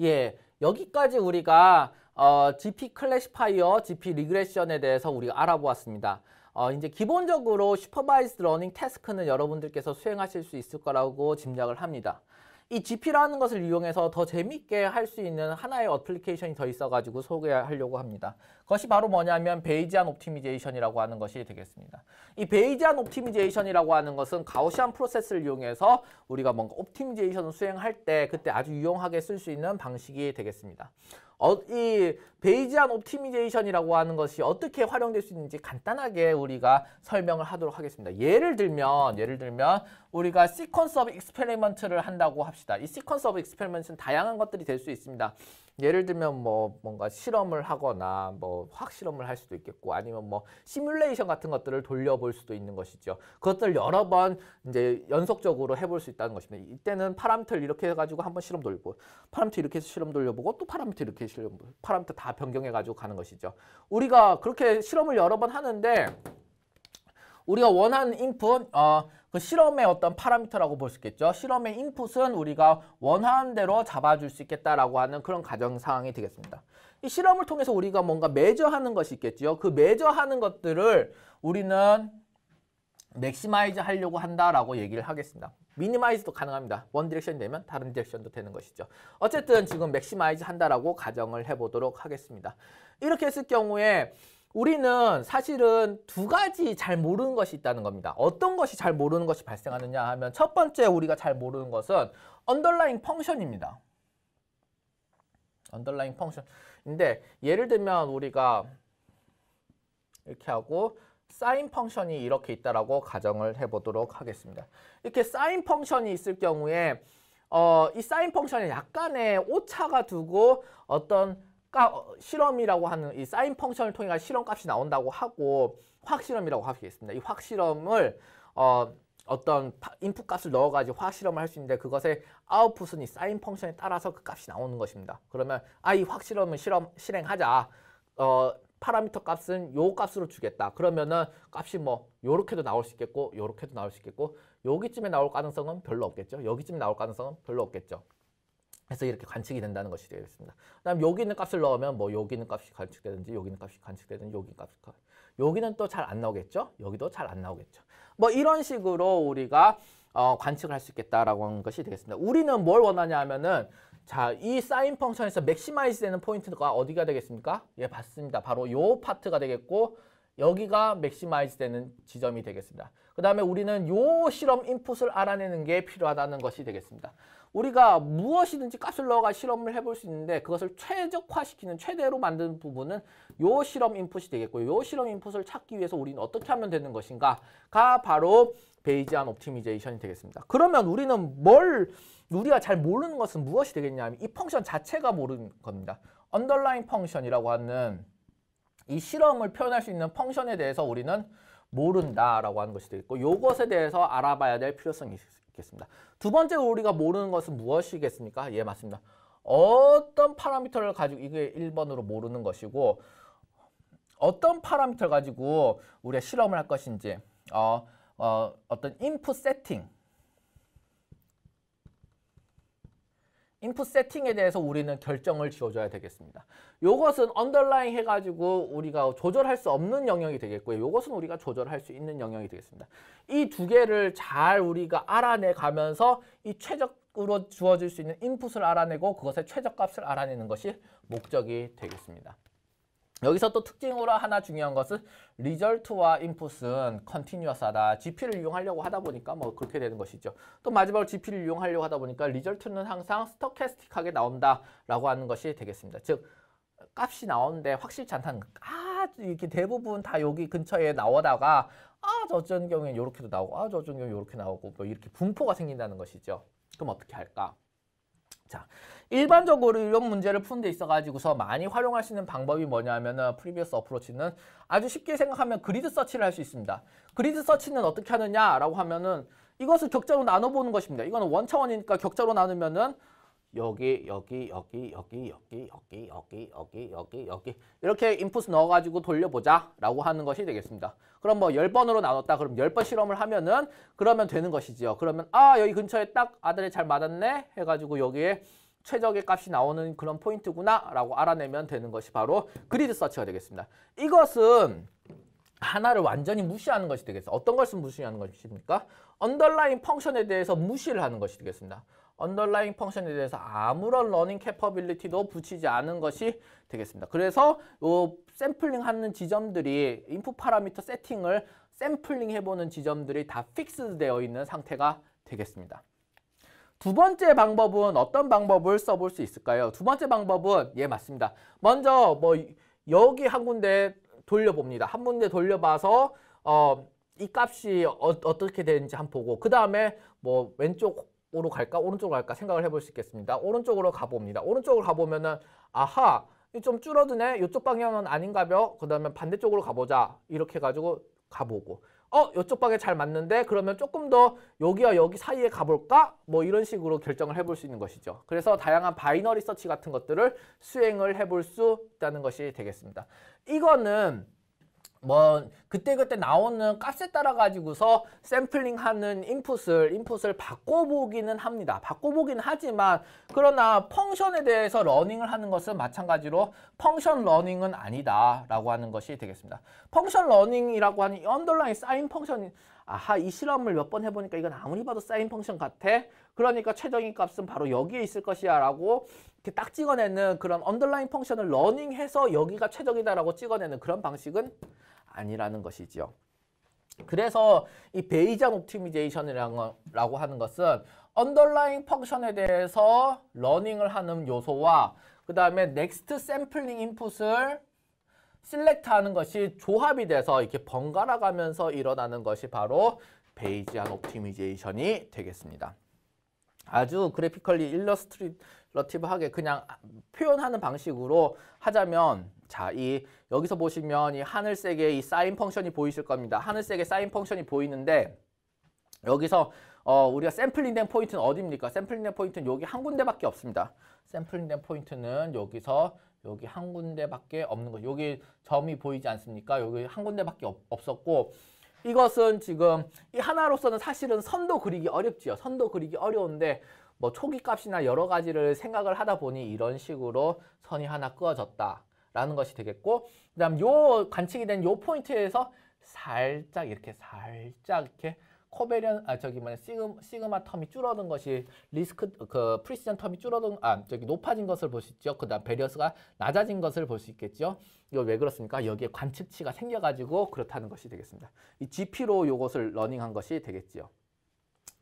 예, 여기까지 우리가 어, GP 클래시파이어, GP 리그레션에 대해서 우리가 알아보았습니다. 어, 이제 기본적으로 슈퍼바이스 러닝 태스크는 여러분들께서 수행하실 수 있을 거라고 짐작을 합니다. 이 GP라는 것을 이용해서 더재미게할 수 있는 하나의 어플리케이션이 더 있어가지고 소개하려고 합니다. 그것이 바로 뭐냐면 베이지안 옵티미제이션이라고 하는 것이 되겠습니다. 이 베이지안 옵티미제이션이라고 하는 것은 가오시안 프로세스를 이용해서 우리가 뭔가 옵티미제이션을 수행할 때 그때 아주 유용하게 쓸 수 있는 방식이 되겠습니다. 어, 이 베이지안 옵티미제이션이라고 하는 것이 어떻게 활용될 수 있는지 간단하게 우리가 설명을 하도록 하겠습니다. 예를 들면 예를 들면 우리가 시퀀스 오브 익스페리먼트를 한다고 합시다. 이 시퀀스 오브 익스페리먼트는 다양한 것들이 될 수 있습니다. 예를 들면 뭐 뭔가 실험을 하거나 뭐확실험을할 수도 있겠고 아니면 뭐 시뮬레이션 같은 것들을 돌려볼 수도 있는 것이죠. 그것들 여러 번 이제 연속적으로 해볼 수 있다는 것입니다. 이때는 파라미터를 이렇게 해가지고 한번 실험 돌리고 파라미터 이렇게 해서 실험 돌려보고 또 파라미터 이렇게 실험 파라미터 다 변경해가지고 가는 것이죠. 우리가 그렇게 실험을 여러 번 하는데 우리가 원하는 인풋 어, 그 실험의 어떤 파라미터라고 볼 수 있겠죠. 실험의 인풋은 우리가 원하는 대로 잡아줄 수 있겠다라고 하는 그런 가정 상황이 되겠습니다. 이 실험을 통해서 우리가 뭔가 매저하는 것이 있겠죠그 매저하는 것들을 우리는 맥시마이즈 하려고 한다라고 얘기를 하겠습니다. 미니마이즈도 가능합니다. 원 디렉션이 되면 다른 디렉션도 되는 것이죠. 어쨌든 지금 맥시마이즈 한다라고 가정을 해보도록 하겠습니다. 이렇게 했을 경우에 우리는 사실은 두 가지 잘 모르는 것이 있다는 겁니다. 어떤 것이 잘 모르는 것이 발생하느냐 하면 첫 번째 우리가 잘 모르는 것은 언더라인 펑션입니다. 언더라인 펑션인데 예를 들면 우리가 이렇게 하고 사인 펑션이 이렇게 있다라고 가정을 해보도록 하겠습니다. 이렇게 사인 펑션이 있을 경우에 어, 이 사인 펑션에 약간의 오차가 두고 어떤 까, 어, 실험이라고 하는 이 사인 펑션을 통해 가 실험값이 나온다고 하고 확실험이라고 하겠습니다. 이 확실험을 어, 어떤 인풋 값을 넣어가지고 확실험을 할 수 있는데 그것의 아웃풋은 이 사인 펑션에 따라서 그 값이 나오는 것입니다. 그러면 아 이 확실험을 실험 실행하자. 어 파라미터 값은 요 값으로 주겠다. 그러면은 값이 뭐 요렇게도 나올 수 있겠고 요렇게도 나올 수 있겠고 여기쯤에 나올 가능성은 별로 없겠죠. 여기쯤에 나올 가능성은 별로 없겠죠. 그래서 이렇게 관측이 된다는 것이 되겠습니다. 그 다음 여기 있는 값을 넣으면 뭐 여기 있는 값이 관측되든지 여기 있는 값이 관측되든지 여기 있는 값이 관측 여기는 또 잘 안 나오겠죠? 여기도 잘 안 나오겠죠? 뭐 이런 식으로 우리가 어, 관측을 할 수 있겠다라고 하는 것이 되겠습니다. 우리는 뭘 원하냐 하면은 자, 이 사인 펑션에서 맥시마이즈 되는 포인트가 어디가 되겠습니까? 예, 봤습니다. 바로 요 파트가 되겠고 여기가 맥시마이즈 되는 지점이 되겠습니다. 그 다음에 우리는 요 실험 인풋을 알아내는 게 필요하다는 것이 되겠습니다. 우리가 무엇이든지 값을 넣어가 실험을 해볼 수 있는데 그것을 최적화시키는 최대로 만드는 부분은 요 실험 인풋이 되겠고요. 요 실험 인풋을 찾기 위해서 우리는 어떻게 하면 되는 것인가가 바로 베이지안 옵티미제이션이 되겠습니다. 그러면 우리는 뭘 우리가 잘 모르는 것은 무엇이 되겠냐면 이 펑션 자체가 모르는 겁니다. 언더라인 펑션이라고 하는 이 실험을 표현할 수 있는 펑션에 대해서 우리는 모른다라고 하는 것이 되겠고 요것에 대해서 알아봐야 될 필요성이 있습니다. 있겠습니다. 두번째 우리가 모르는 것은 무엇이겠습니까? 예, 맞습니다. 어떤 파라미터를 가지고 이게 1번으로 모르는 것이고 어떤 파라미터를 가지고 우리가 실험을 할 것인지 어, 어, 어떤 인풋 세팅 인풋 세팅에 대해서 우리는 결정을 지어줘야 되겠습니다. 요것은 언더라인 해가지고 우리가 조절할 수 없는 영역이 되겠고요. 요것은 우리가 조절할 수 있는 영역이 되겠습니다. 이 두 개를 잘 우리가 알아내 가면서 이 최적으로 주어질 수 있는 인풋을 알아내고 그것의 최적값을 알아내는 것이 목적이 되겠습니다. 여기서 또 특징으로 하나 중요한 것은 리절트와 인풋은 컨티뉴어스하다. GP를 이용하려고 하다 보니까 뭐 그렇게 되는 것이죠. 또 마지막으로 GP를 이용하려고 하다 보니까 리절트는 항상 스토캐스틱하게 나온다라고 하는 것이 되겠습니다. 즉 값이 나오는데 확실치 않다는 아 이렇게 대부분 다 여기 근처에 나오다가 아저 어쩐 경우엔 이렇게도 나오고 아저 어쩐 경우엔 이렇게 나오고 뭐 이렇게 분포가 생긴다는 것이죠. 그럼 어떻게 할까? 자, 일반적으로 이런 문제를 푸는 데 있어가지고서 많이 활용할 수 있는 방법이 뭐냐면은 프리비어스 어프로치는 아주 쉽게 생각하면 그리드 서치를 할 수 있습니다. 그리드 서치는 어떻게 하느냐라고 하면은 이것을 격자로 나눠보는 것입니다. 이거는 원차원이니까 격자로 나누면은 여기 여기 여기 여기 여기 여기 여기 여기 여기 여기 이렇게 인풋 넣어가지고 돌려보자 라고 하는 것이 되겠습니다. 그럼 뭐 열번으로 나눴다 그럼 열 번 실험을 하면은 그러면 되는 것이지요. 그러면 아 여기 근처에 딱 아들이 잘 맞았네 해가지고 여기에 최적의 값이 나오는 그런 포인트구나 라고 알아내면 되는 것이 바로 그리드 서치가 되겠습니다. 이것은 하나를 완전히 무시하는 것이 되겠어요. 어떤 것을 무시하는 것입니까? 언더라인 펑션에 대해서 무시를 하는 것이 되겠습니다. 언더라인 펑션에 대해서 아무런 러닝 캐퍼빌리티도 붙이지 않은 것이 되겠습니다. 그래서 요 샘플링 하는 지점들이 인풋 파라미터 세팅을 샘플링 해보는 지점들이 다 픽스 되어 있는 상태가 되겠습니다. 두 번째 방법은 어떤 방법을 써볼 수 있을까요? 두 번째 방법은 예 맞습니다. 먼저 뭐 여기 한 군데 돌려봅니다. 한 군데 돌려봐서 어, 이 값이 어, 떻게 되는지 한번 보고 그 다음에 뭐 왼쪽 오로 갈까 오른쪽으로 갈까 생각을 해볼 수 있겠습니다. 오른쪽으로 가봅니다. 오른쪽으로 가보면은 아하 좀 줄어드네 이쪽 방향은 아닌가벼 그 다음에 반대쪽으로 가보자 이렇게 가지고 가보고 어 이쪽 방에 잘 맞는데 그러면 조금 더 여기와 여기 사이에 가볼까 뭐 이런 식으로 결정을 해볼 수 있는 것이죠. 그래서 다양한 바이너리 서치 같은 것들을 수행을 해볼 수 있다는 것이 되겠습니다. 이거는 뭐 그때그때 나오는 값에 따라 가지고서 샘플링하는 인풋을 인풋을 바꿔보기는 합니다. 바꿔보기는 하지만 그러나 펑션에 대해서 러닝을 하는 것은 마찬가지로 펑션 러닝은 아니다 라고 하는 것이 되겠습니다. 펑션 러닝이라고 하는 언더라인 사인 펑션 아하 이 실험을 몇 번 해보니까 이건 아무리 봐도 사인 펑션 같아 그러니까 최적인 값은 바로 여기에 있을 것이야 라고 이렇게 딱 찍어내는 그런 언더라인 펑션을 러닝해서 여기가 최적이다라고 찍어내는 그런 방식은 아니라는 것이지요. 그래서 이 베이지안 옵티미제이션이라고 하는 것은 언더라인 펑션에 대해서 러닝을 하는 요소와 그 다음에 넥스트 샘플링 인풋을 셀렉트 하는 것이 조합이 돼서 이렇게 번갈아 가면서 일어나는 것이 바로 베이지안 옵티미제이션이 되겠습니다. 아주 그래피컬리 일러스트리러티브하게 그냥 표현하는 방식으로 하자면 자, 이 여기서 보시면 이 하늘색의 이 사인 펑션이 보이실 겁니다. 하늘색의 사인 펑션이 보이는데 여기서 어, 우리가 샘플링된 포인트는 어디입니까? 샘플링된 포인트는 여기 한 군데밖에 없습니다. 샘플링된 포인트는 여기서 여기 한 군데밖에 없는 거죠. 여기 점이 보이지 않습니까? 여기 한 군데밖에 없, 없었고 이것은 지금 이 하나로서는 사실은 선도 그리기 어렵지요. 선도 그리기 어려운데 뭐 초기 값이나 여러 가지를 생각을 하다 보니 이런 식으로 선이 하나 끄어졌다. 라는 것이 되겠고 그 다음 요 관측이 된 요 포인트에서 살짝 이렇게 살짝 이렇게 코베리언 아 저기 뭐냐 시그, 시그마 텀이 줄어든 것이 리스크 그 프리시전 텀이 줄어든 아 저기 높아진 것을 볼 수 있죠. 그다음 베리어스가 낮아진 것을 볼 수 있겠죠. 이거 왜 그렇습니까? 여기에 관측치가 생겨가지고 그렇다는 것이 되겠습니다. 이 GP로 요것을 러닝한 것이 되겠지요.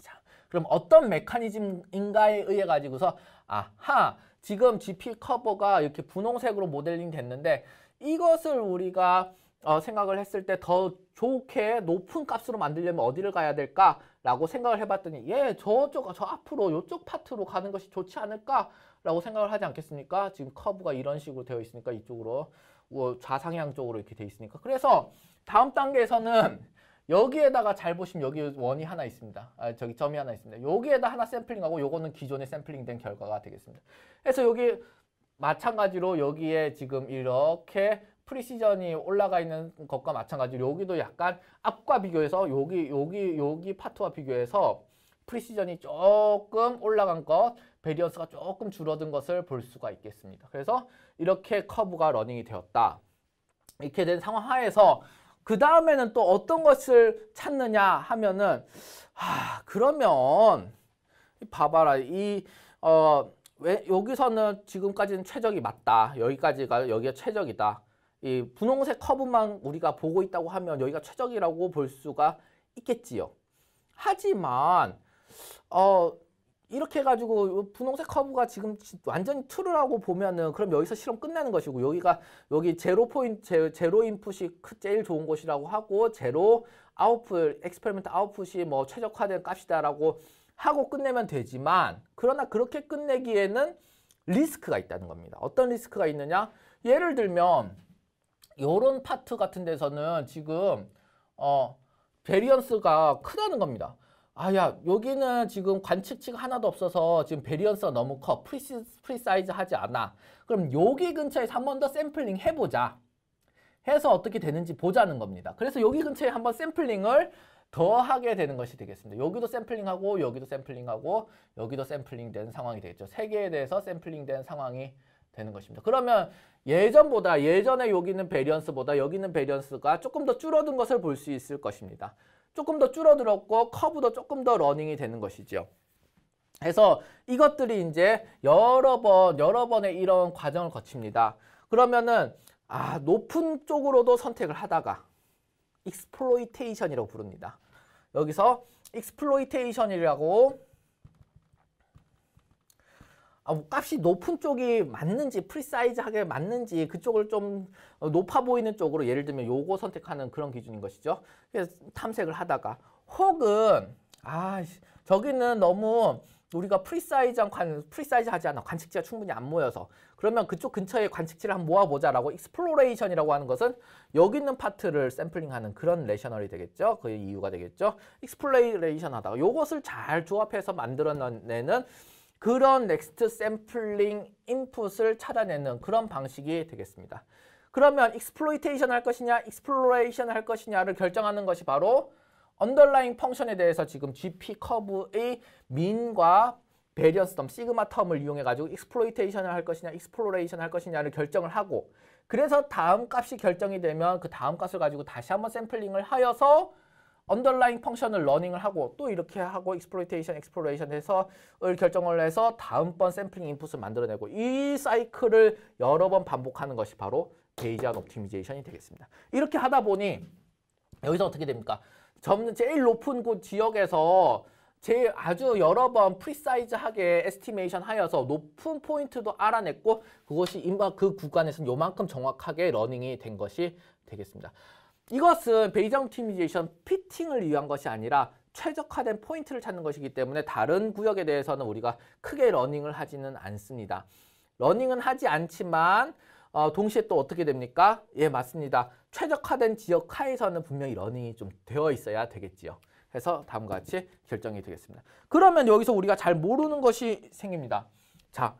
자, 그럼 어떤 메커니즘인가에 의해 가지고서 아하 지금 GP 커버가 이렇게 분홍색으로 모델링 됐는데 이것을 우리가 어, 생각을 했을 때 더 좋게 높은 값으로 만들려면 어디를 가야 될까라고 생각을 해봤더니 예 저쪽 저 앞으로 이쪽 파트로 가는 것이 좋지 않을까라고 생각을 하지 않겠습니까? 지금 커브가 이런 식으로 되어 있으니까 이쪽으로 어, 좌상향 쪽으로 이렇게 되어 있으니까 그래서 다음 단계에서는 여기에다가 잘 보시면 여기 원이 하나 있습니다. 아, 저기 점이 하나 있습니다. 여기에다 하나 샘플링하고 요거는 기존에 샘플링된 결과가 되겠습니다. 그래서 여기 마찬가지로 여기에 지금 이렇게 프리시전이 올라가 있는 것과 마찬가지로 여기도 약간 앞과 비교해서 여기 여기 여기 파트와 비교해서 프리시전이 조금 올라간 것, 베리언스가 조금 줄어든 것을 볼 수가 있겠습니다. 그래서 이렇게 커브가 러닝이 되었다. 이렇게 된 상황 하에서 그 다음에는 또 어떤 것을 찾느냐 하면은 아 그러면 봐봐라 이어 왜 여기서는 지금까지는 최적이 맞다 여기까지가 여기가 최적이다 이 분홍색 커브만 우리가 보고 있다고 하면 여기가 최적이라고 볼 수가 있겠지요 하지만 어 이렇게 해가지고 분홍색 커브가 지금 완전히 트루라고 보면은 그럼 여기서 실험 끝내는 것이고 여기가 여기 제로 포인트 제로 인풋이 제일 좋은 곳이라고 하고 제로 아웃풋 엑스페리먼트 아웃풋이 뭐 최적화된 값이다라고 하고 끝내면 되지만 그러나 그렇게 끝내기에는 리스크가 있다는 겁니다. 어떤 리스크가 있느냐? 예를 들면 요런 파트 같은 데서는 지금 어 베리언스가 크다는 겁니다. 아, 야, 여기는 지금 관측치가 하나도 없어서 지금 베리언스가 너무 커. 프리시, 프리사이즈 하지 않아. 그럼 여기 근처에서 한 번 더 샘플링 해보자. 해서 어떻게 되는지 보자는 겁니다. 그래서 여기 근처에 한번 샘플링을 더 하게 되는 것이 되겠습니다. 여기도 샘플링하고 여기도 샘플링하고 여기도 샘플링된 상황이 되겠죠. 세 개에 대해서 샘플링된 상황이 되는 것입니다. 그러면 예전보다 예전에 여기는 베리언스보다 여기는 베리언스가 조금 더 줄어든 것을 볼 수 있을 것입니다. 조금 더 줄어들었고 커브도 조금 더 러닝이 되는 것이죠요 그래서 이것들이 이제 여러 번 여러 번의 이런 과정을 거칩니다. 그러면은 아 높은 쪽으로도 선택을 하다가 익스플로이테이션이라고 부릅니다. 여기서 익스플로이테이션이라고 아, 뭐 값이 높은 쪽이 맞는지 프리사이즈하게 맞는지 그쪽을 좀 어, 높아 보이는 쪽으로 예를 들면 요거 선택하는 그런 기준인 것이죠. 그래서 탐색을 하다가 혹은 아 저기는 너무 우리가 프리사이즈한 관, 프리사이즈 하지 않아. 관측지가 충분히 안 모여서. 그러면 그쪽 근처에 관측지를 한번 모아보자라고 익스플로레이션이라고 하는 것은 여기 있는 파트를 샘플링하는 그런 레셔널이 되겠죠. 그 이유가 되겠죠. 익스플레이레이션 하다가 요것을 잘 조합해서 만들어내는 그런 넥스트 샘플링 인풋을 찾아내는 그런 방식이 되겠습니다. 그러면 익스플로이테이션 할 것이냐 익스플로레이션 할 것이냐를 결정하는 것이 바로 언더라인 펑션에 대해서 지금 GP 커브의 민과 베리언스 텀, 시그마 텀을 이용해 가지고 익스플로이테이션을 할 것이냐 익스플로레이션 할 것이냐를 결정을 하고 그래서 다음 값이 결정이 되면 그 다음 값을 가지고 다시 한번 샘플링을 하여서 언더라인 펑션을 러닝을 하고 또 이렇게 하고 익스플로이테이션, 엑스플로레이션 해서 을 결정을 해서 다음번 샘플링 인풋을 만들어내고 이 사이클을 여러 번 반복하는 것이 바로 베이지안 옵티미제이션이 되겠습니다. 이렇게 하다 보니 여기서 어떻게 됩니까? 점점 제일 높은 곳 지역에서 제일 아주 여러 번 프리사이즈하게 에스티메이션 하여서 높은 포인트도 알아냈고 그것이 인바 그 구간에서는 요만큼 정확하게 러닝이 된 것이 되겠습니다. 이것은 베이저 옵티미제이션 피팅을 위한 것이 아니라 최적화된 포인트를 찾는 것이기 때문에 다른 구역에 대해서는 우리가 크게 러닝을 하지는 않습니다. 러닝은 하지 않지만 어, 동시에 또 어떻게 됩니까? 예 맞습니다. 최적화된 지역 하에서는 분명히 러닝이 좀 되어 있어야 되겠지요. 해서 다음과 같이 결정이 되겠습니다. 그러면 여기서 우리가 잘 모르는 것이 생깁니다. 자,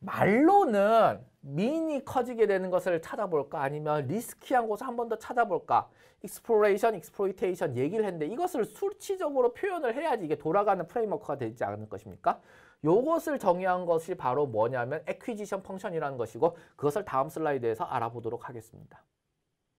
말로는 미인이 커지게 되는 것을 찾아볼까 아니면 리스키한 곳을 한 번 더 찾아볼까 익스플로레이션, 익스플로이테이션 얘기를 했는데 이것을 수치적으로 표현을 해야지 이게 돌아가는 프레임워크가 되지 않을 것입니까? 요것을 정의한 것이 바로 뭐냐면 에퀴지션 펑션이라는 것이고 그것을 다음 슬라이드에서 알아보도록 하겠습니다.